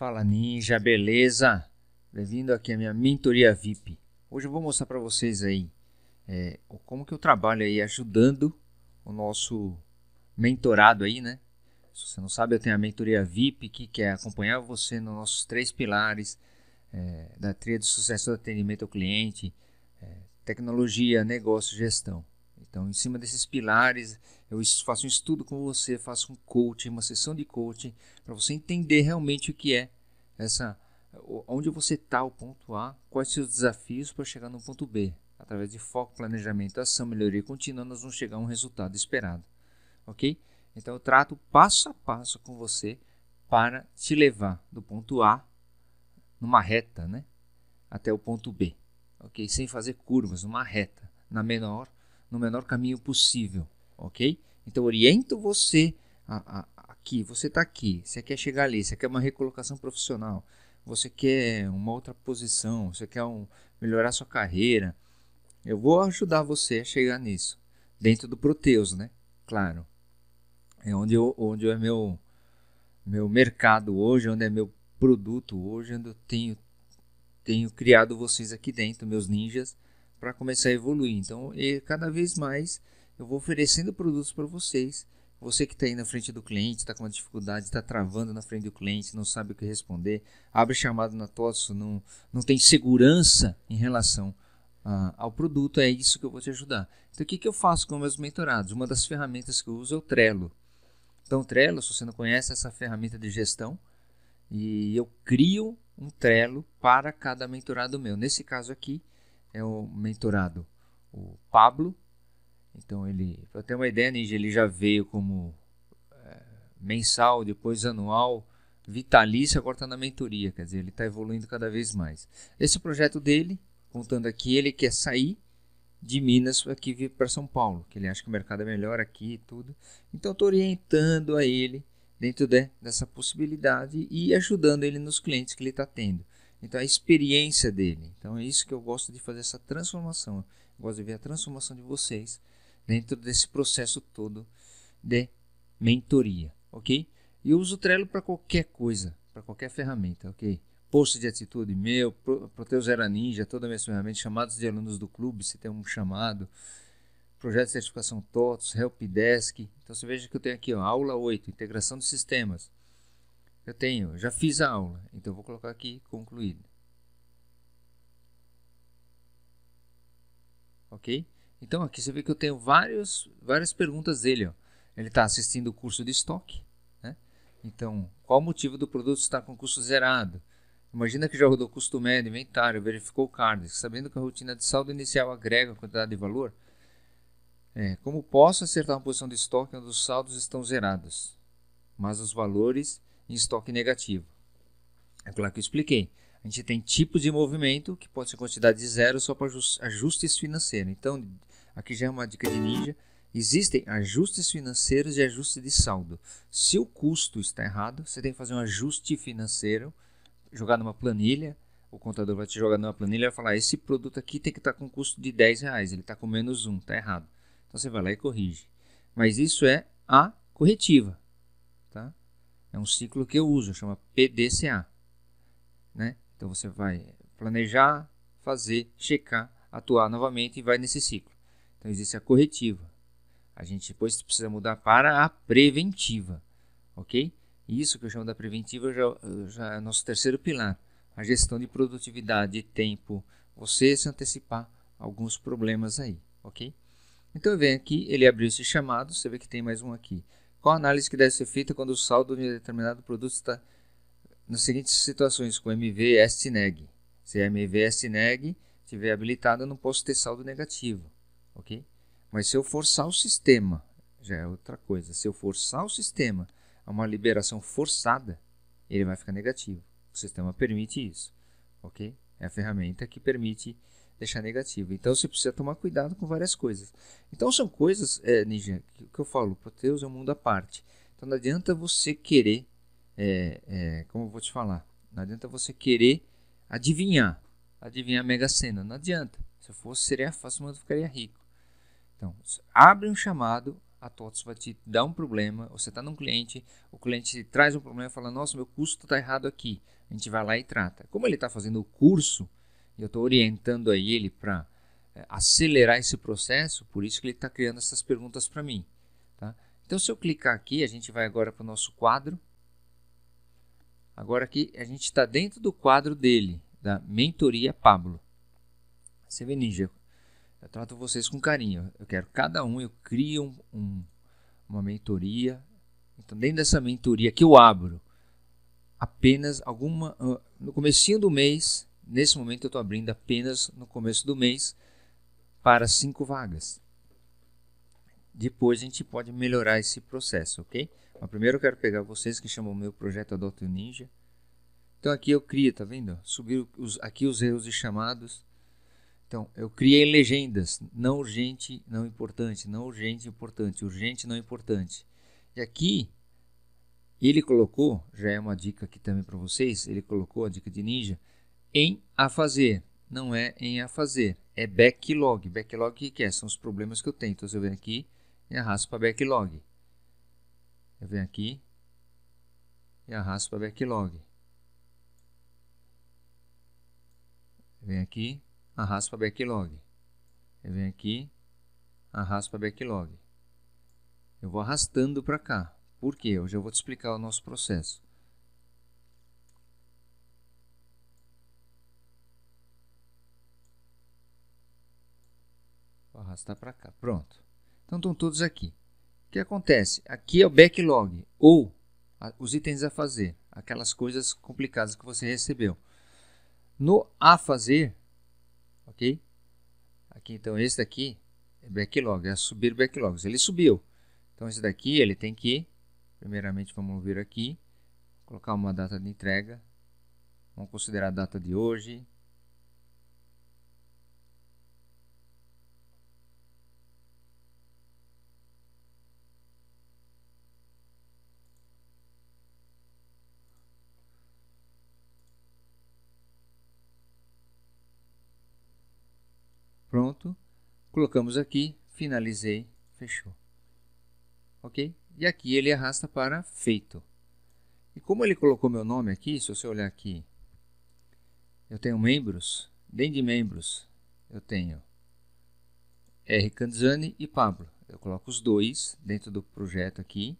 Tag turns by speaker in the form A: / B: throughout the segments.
A: Fala Ninja, beleza? Bem-vindo aqui à minha mentoria VIP. Hoje eu vou mostrar para vocês aí é, como que eu trabalho aí ajudando o nosso mentorado aí, né? Se você não sabe, eu tenho a mentoria VIP que quer acompanhar você nos nossos três pilares é, da trilha de sucesso do atendimento ao cliente, é, tecnologia, negócio, gestão. Então, em cima desses pilares, eu faço um estudo com você, faço um coaching, uma sessão de coaching, para você entender realmente o que é essa onde você está, o ponto A, quais seus desafios para chegar no ponto B. Através de foco, planejamento, ação, melhoria contínua, nós vamos chegar a um resultado esperado. Ok? Então eu trato passo a passo com você para te levar do ponto A, numa reta, né? Até o ponto B. Ok? Sem fazer curvas, numa reta, na menor, no menor caminho possível. Ok? Então oriento você a, a, aqui, você está aqui, você quer chegar ali, você quer uma recolocação profissional, você quer uma outra posição, você quer um, melhorar sua carreira. Eu vou ajudar você a chegar nisso, dentro do Proteus, né? Claro. É onde, eu, onde é meu, meu mercado hoje, onde é meu produto hoje, onde eu tenho, tenho criado vocês aqui dentro, meus ninjas, para começar a evoluir. Então, e cada vez mais eu vou oferecendo produtos para vocês você que está aí na frente do cliente, está com uma dificuldade, está travando na frente do cliente, não sabe o que responder, abre chamado na tosse, não, não tem segurança em relação ah, ao produto, é isso que eu vou te ajudar. Então, o que, que eu faço com meus mentorados? Uma das ferramentas que eu uso é o Trello. Então, o Trello, se você não conhece, é essa ferramenta de gestão, e eu crio um Trello para cada mentorado meu. Nesse caso aqui, é o mentorado o Pablo, então ele, para ter uma ideia, Ninja, ele já veio como é, mensal, depois anual, vitalício, agora está na mentoria, quer dizer, ele está evoluindo cada vez mais. Esse projeto dele, contando aqui, ele quer sair de Minas aqui vir para São Paulo, que ele acha que o mercado é melhor aqui e tudo. Então estou orientando a ele dentro de, dessa possibilidade e ajudando ele nos clientes que ele está tendo. Então a experiência dele. Então é isso que eu gosto de fazer essa transformação. Eu gosto de ver a transformação de vocês dentro desse processo todo de mentoria, ok? E eu uso o Trello para qualquer coisa, para qualquer ferramenta, ok? Post de atitude meu, Proteus Era Ninja, todas as minhas ferramentas, chamados de alunos do clube, se tem um chamado, projeto de certificação TOTS, Helpdesk. Então você veja que eu tenho aqui, ó, aula 8, integração de sistemas. Eu tenho, já fiz a aula, então vou colocar aqui concluído. Ok? Então aqui você vê que eu tenho vários, várias perguntas dele. Ó. Ele está assistindo o curso de estoque. Né? Então, qual o motivo do produto estar com custo zerado? Imagina que já rodou custo médio, inventário, verificou o card, sabendo que a rotina de saldo inicial agrega quantidade de valor. É, como posso acertar uma posição de estoque onde os saldos estão zerados, mas os valores em estoque negativo? É claro que eu expliquei. A gente tem tipos de movimento que pode ser quantidade de zero só para ajustes financeiros. Então, Aqui já é uma dica de ninja. Existem ajustes financeiros e ajuste de saldo. Se o custo está errado, você tem que fazer um ajuste financeiro, jogar numa planilha. O contador vai te jogar numa planilha e vai falar: esse produto aqui tem que estar tá com custo de 10 reais, ele está com menos um, está errado. Então você vai lá e corrige. Mas isso é a corretiva. Tá? É um ciclo que eu uso, chama PDCA. Né? Então você vai planejar, fazer, checar, atuar novamente e vai nesse ciclo. Então existe a corretiva. A gente depois precisa mudar para a preventiva, ok? Isso que eu chamo da preventiva já, já é nosso terceiro pilar. A gestão de produtividade e tempo. Você se antecipar alguns problemas aí, ok? Então vem aqui, ele abriu esse chamado, você vê que tem mais um aqui. Qual a análise que deve ser feita quando o saldo de determinado produto está nas seguintes situações, com MV SNEG? Se a é MV SNEG estiver habilitada, eu não posso ter saldo negativo ok? Mas se eu forçar o sistema, já é outra coisa. Se eu forçar o sistema a uma liberação forçada, ele vai ficar negativo. O sistema permite isso, ok? É a ferramenta que permite deixar negativo. Então você precisa tomar cuidado com várias coisas. Então são coisas, é, Ninja, que, que eu falo, Proteus é um mundo à parte. Então não adianta você querer, é, é, como eu vou te falar, não adianta você querer adivinhar, adivinhar a Mega Sena, não adianta. Se eu fosse seria fácil, eu ficaria rico. Então, abre um chamado, a TOTS vai te dar um problema. Você está num cliente, o cliente traz um problema e fala: Nossa, meu custo está errado aqui. A gente vai lá e trata. Como ele está fazendo o curso, eu estou orientando aí ele para é, eh, acelerar esse processo, por isso que ele está criando essas perguntas para mim. Tá? Então, se eu clicar aqui, a gente vai agora para o nosso quadro. Agora aqui, a gente está dentro do quadro dele, da Mentoria Pablo. Você vê, Ninja, eu trato vocês com carinho. Eu quero cada um, eu crio um, um, uma mentoria. Então, dentro dessa mentoria que eu abro, apenas alguma. Ah, no comecinho do mês, nesse momento eu estou abrindo apenas no começo do mês para cinco vagas. Depois a gente pode melhorar esse processo, ok? Mas primeiro eu quero pegar vocês que chamam meu projeto Adoto Ninja. Então aqui eu crio, tá vendo? Subir os, aqui os erros e chamados. Então, eu criei legendas, não urgente, não importante, não urgente, importante, urgente, não importante. E aqui, ele colocou, já é uma dica aqui também para vocês, ele colocou a dica de ninja, em a fazer, não é em a fazer, é backlog. Backlog o que, que é? São os problemas que eu tenho. Então, eu venho aqui e arrasto para backlog. Eu venho aqui e arrasto para backlog. Vem aqui arrasto para backlog. Eu venho aqui, arrasto para backlog. Eu vou arrastando para cá. Por quê? Hoje eu vou te explicar o nosso processo. Vou arrastar para cá. Pronto. Então estão todos aqui. O que acontece? Aqui é o backlog ou a, os itens a fazer, aquelas coisas complicadas que você recebeu. No a fazer, ok? Aqui, então, esse daqui é backlog, é subir backlogs. Ele subiu. Então, esse daqui ele tem que, primeiramente, vamos vir aqui, colocar uma data de entrega. Vamos considerar a data de hoje, colocamos aqui, finalizei, fechou. Ok? E aqui ele arrasta para feito. E como ele colocou meu nome aqui, se você olhar aqui, eu tenho membros, dentro de membros, eu tenho R. Canzani e Pablo. Eu coloco os dois dentro do projeto aqui.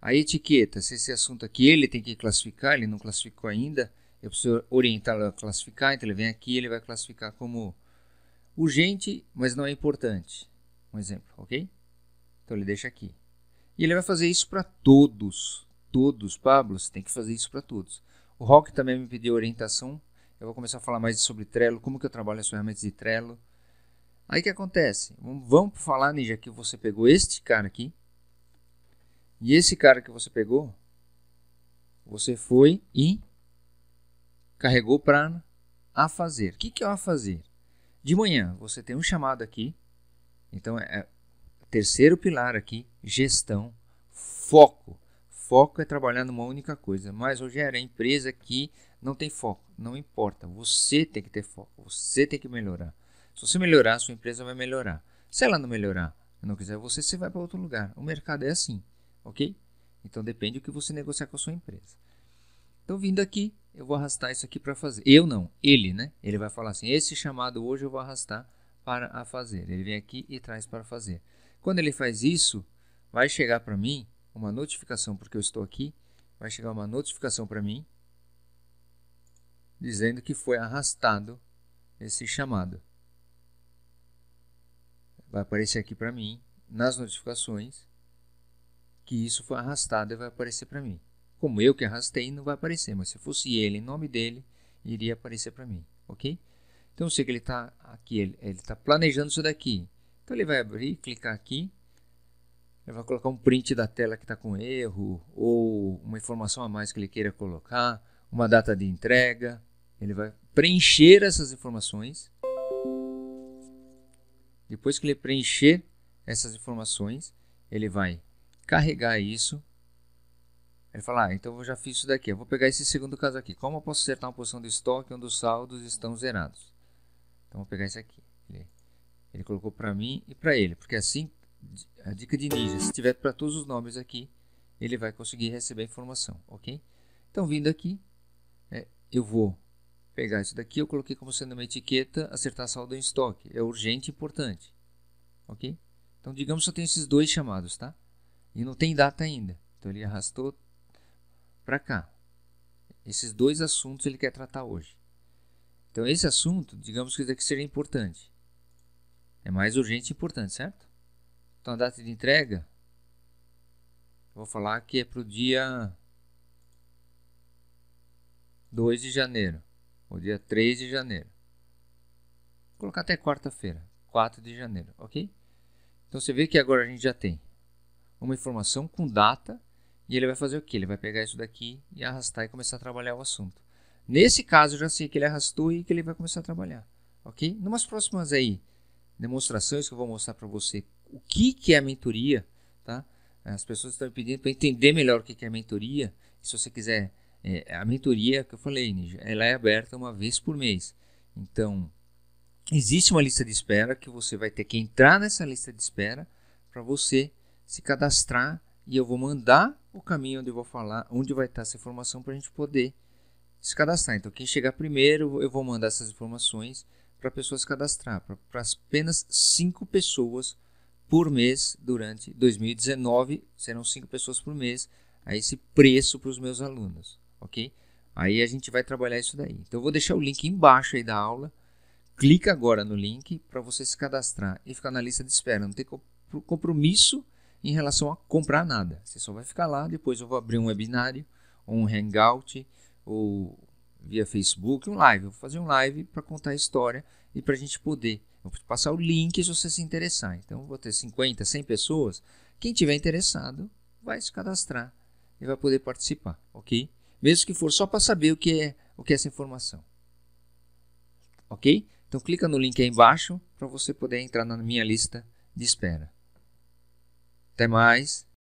A: A etiqueta, se esse assunto aqui ele tem que classificar, ele não classificou ainda, eu preciso orientá-lo a classificar, então ele vem aqui ele vai classificar como urgente, mas não é importante. Um exemplo, ok? Então ele deixa aqui. E ele vai fazer isso para todos. Todos, Pablo, você tem que fazer isso para todos. O Rock também me pediu orientação. Eu vou começar a falar mais sobre Trello, como que eu trabalho as ferramentas de Trello. Aí que acontece? Vamos falar, Ninja, que você pegou este cara aqui. E esse cara que você pegou, você foi e carregou para a fazer. O que, que é o a fazer? De manhã, você tem um chamado aqui. Então, é, é, terceiro pilar aqui, gestão, foco. Foco é trabalhar numa única coisa. Mas, Rogério, a empresa aqui não tem foco. Não importa. Você tem que ter foco. Você tem que melhorar. Se você melhorar, sua empresa vai melhorar. Se ela não melhorar, não quiser você, você vai para outro lugar. O mercado é assim, ok? Então depende do que você negociar com a sua empresa. Então, vindo aqui, eu vou arrastar isso aqui para fazer. Eu não, ele, né? Ele vai falar assim: esse chamado hoje eu vou arrastar para a fazer. Ele vem aqui e traz para fazer. Quando ele faz isso, vai chegar para mim uma notificação, porque eu estou aqui, vai chegar uma notificação para mim dizendo que foi arrastado esse chamado. Vai aparecer aqui para mim nas notificações que isso foi arrastado e vai aparecer para mim. Como eu que arrastei, não vai aparecer, mas se fosse ele, em nome dele, iria aparecer para mim, ok? Então, eu sei que ele está aqui, ele está planejando isso daqui. Então, ele vai abrir, clicar aqui, ele vai colocar um print da tela que está com erro, ou uma informação a mais que ele queira colocar, uma data de entrega. Ele vai preencher essas informações. Depois que ele preencher essas informações, ele vai carregar isso ele fala, ah, então eu já fiz isso daqui, eu vou pegar esse segundo caso aqui. Como eu posso acertar uma posição de estoque onde os saldos estão zerados? Então eu vou pegar esse aqui. Ele, ele colocou para mim e para ele, porque assim, a dica de ninja, se tiver para todos os nomes aqui, ele vai conseguir receber a informação, ok? Então vindo aqui, é, eu vou pegar isso daqui, eu coloquei como sendo uma etiqueta, acertar saldo em estoque, é urgente e importante, ok? Então digamos que só tem esses dois chamados, tá? E não tem data ainda, então ele arrastou para cá. Esses dois assuntos ele quer tratar hoje. Então, esse assunto, digamos que daqui seria importante. É mais urgente e importante, certo? Então, a data de entrega, vou falar que é para o dia 2 de janeiro, ou dia 3 de janeiro. Vou colocar até quarta-feira, 4 de janeiro, ok? Então, você vê que agora a gente já tem uma informação com data e ele vai fazer o que? Ele vai pegar isso daqui e arrastar e começar a trabalhar o assunto. Nesse caso, eu já sei que ele arrastou e que ele vai começar a trabalhar. Ok? Numas próximas aí demonstrações que eu vou mostrar para você o que, que é a mentoria. Tá? As pessoas estão me pedindo para entender melhor o que, que é a mentoria. Se você quiser, é, a mentoria que eu falei, ela é aberta uma vez por mês. Então, existe uma lista de espera que você vai ter que entrar nessa lista de espera para você se cadastrar e eu vou mandar o caminho onde eu vou falar, onde vai estar essa informação para a gente poder se cadastrar. Então, quem chegar primeiro, eu vou mandar essas informações para pessoas cadastrar, para apenas cinco pessoas por mês durante 2019, serão cinco pessoas por mês a esse preço para os meus alunos, ok? Aí a gente vai trabalhar isso daí. Então, eu vou deixar o link embaixo aí da aula. Clica agora no link para você se cadastrar e ficar na lista de espera. Não tem compromisso em relação a comprar nada. Você só vai ficar lá, depois eu vou abrir um webinário, ou um hangout, ou via Facebook, um live. Eu vou fazer um live para contar a história e para a gente poder. Eu vou passar o link se você se interessar. Então, eu vou ter 50, 100 pessoas. Quem tiver interessado vai se cadastrar e vai poder participar, ok? Mesmo que for só para saber o que é o que é essa informação, ok? Então clica no link aí embaixo para você poder entrar na minha lista de espera. Até mais.